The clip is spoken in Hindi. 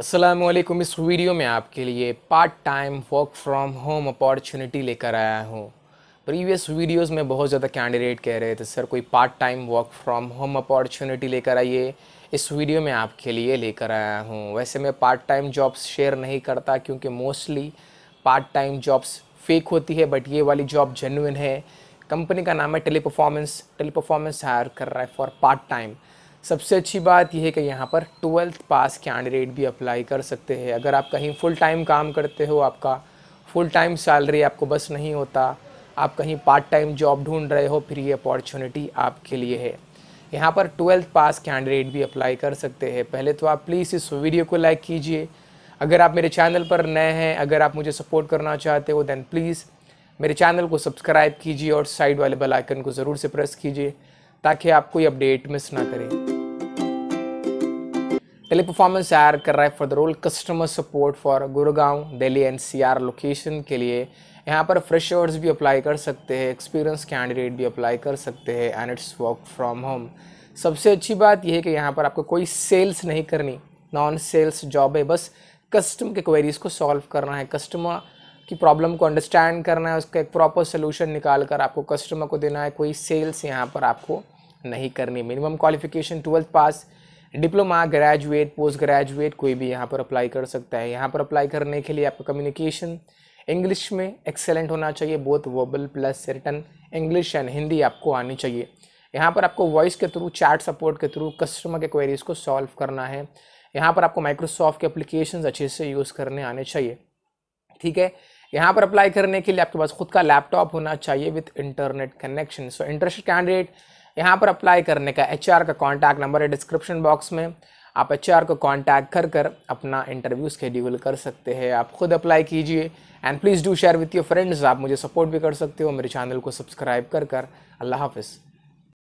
असलम इस वीडियो में आपके लिए part time work from home opportunity लेकर आया हूँ प्रीवियस वीडियोस में बहुत ज़्यादा कैंडिडेट कह रहे थे सर कोई part time work from home opportunity लेकर आइए इस वीडियो में आपके लिए लेकर आया हूँ वैसे मैं पार्ट टाइम जॉब्स शेयर नहीं करता क्योंकि mostly part time jobs fake होती है बट ये वाली जॉब जेनुन है कंपनी का नाम है Teleperformance Teleperformance hire कर रहा है फॉर पार्ट टाइम सबसे अच्छी बात यह है कि यहाँ पर ट्वेल्थ पास कैंडिडेट भी अप्लाई कर सकते हैं अगर आप कहीं फुल टाइम काम करते हो आपका फुल टाइम सैलरी आपको बस नहीं होता आप कहीं पार्ट टाइम जॉब ढूंढ रहे हो फिर ये अपॉर्चुनिटी आपके लिए है यहाँ पर ट्वेल्थ पास कैंडिडेट भी अप्लाई कर सकते हैं पहले तो आप प्लीज़ इस वीडियो को लाइक कीजिए अगर आप मेरे चैनल पर नए हैं अगर आप मुझे सपोर्ट करना चाहते हो दैन प्लीज़ मेरे चैनल को सब्सक्राइब कीजिए और साइड वाले बेल आइकन को ज़रूर से प्रेस कीजिए ताकि आप कोई अपडेट मिस ना करें टेली परफॉर्मेंस हायर कर रहा है for the role customer support for Gurgaon Delhi are location के लिए यहाँ पर फ्रेशर्स भी अप्लाई कर सकते हैं एक्सपीरियंस कैंडिडेट भी अप्लाई कर सकते हैं and it's work from home सबसे अच्छी बात यह है कि यहाँ पर आपको कोई सेल्स नहीं करनी नॉन सेल्स जॉब है बस कस्टम के क्वेरीज को सॉल्व करना है कस्टमर की प्रॉब्लम को अंडरस्टैंड करना है उसका एक प्रॉपर सोल्यूशन निकाल कर आपको कस्टमर को देना है कोई सेल्स यहाँ पर आपको नहीं करनी minimum qualification twelfth pass diploma graduate post graduate कोई भी यहाँ पर अप्लाई कर सकता है यहाँ पर अप्लाई करने के लिए आपका कम्युनिकेशन इंग्लिश में एक्सेलेंट होना चाहिए both verbal plus written English and Hindi आपको आनी चाहिए यहाँ पर आपको वॉइस के थ्रू चैट सपोर्ट के थ्रू कस्टमर के क्वेरीज़ को सॉल्व करना है यहाँ पर आपको माइक्रोसॉफ्ट के अप्लीकेशन अच्छे से यूज़ करने आने चाहिए ठीक है यहाँ पर अप्लाई करने के लिए आपके पास खुद का लैपटॉप होना चाहिए with internet connection so interested candidate यहाँ पर अप्लाई करने का एच का कॉन्टैक्ट नंबर है डिस्क्रिप्शन बॉक्स में आप एच को कॉन्टैक्ट कर कर अपना इंटरव्यू स्केड्यूल कर सकते हैं आप खुद अप्लाई कीजिए and please do share with your friends आप मुझे सपोर्ट भी कर सकते हो मेरे चैनल को सब्सक्राइब कर कर अल्लाह हाफिज़